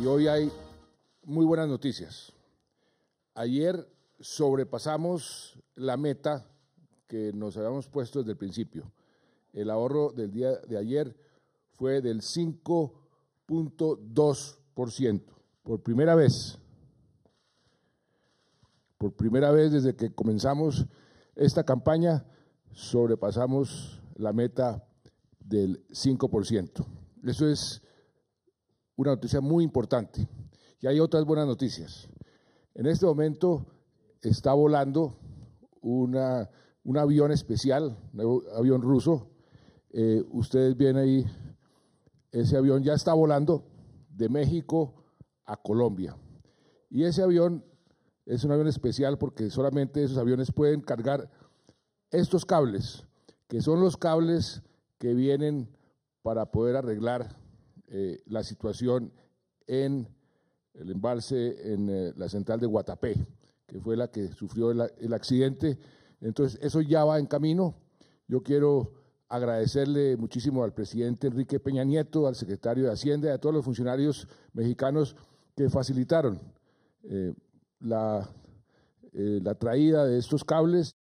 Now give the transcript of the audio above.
Y hoy hay muy buenas noticias. Ayer sobrepasamos la meta que nos habíamos puesto desde el principio. El ahorro del día de ayer fue del 5.2%. Por primera vez, por primera vez desde que comenzamos esta campaña, sobrepasamos la meta del 5%. Eso es una noticia muy importante. Y hay otras buenas noticias. En este momento está volando un avión especial, un avión ruso. Eh, ustedes ven ahí, ese avión ya está volando de México a Colombia. Y ese avión es un avión especial porque solamente esos aviones pueden cargar estos cables, que son los cables que vienen para poder arreglar eh, la situación en el embalse en eh, la central de Guatapé, que fue la que sufrió el, accidente. Entonces, eso ya va en camino. Yo quiero agradecerle muchísimo al presidente Enrique Peña Nieto, al secretario de Hacienda y a todos los funcionarios mexicanos que facilitaron eh, la traída de estos cables.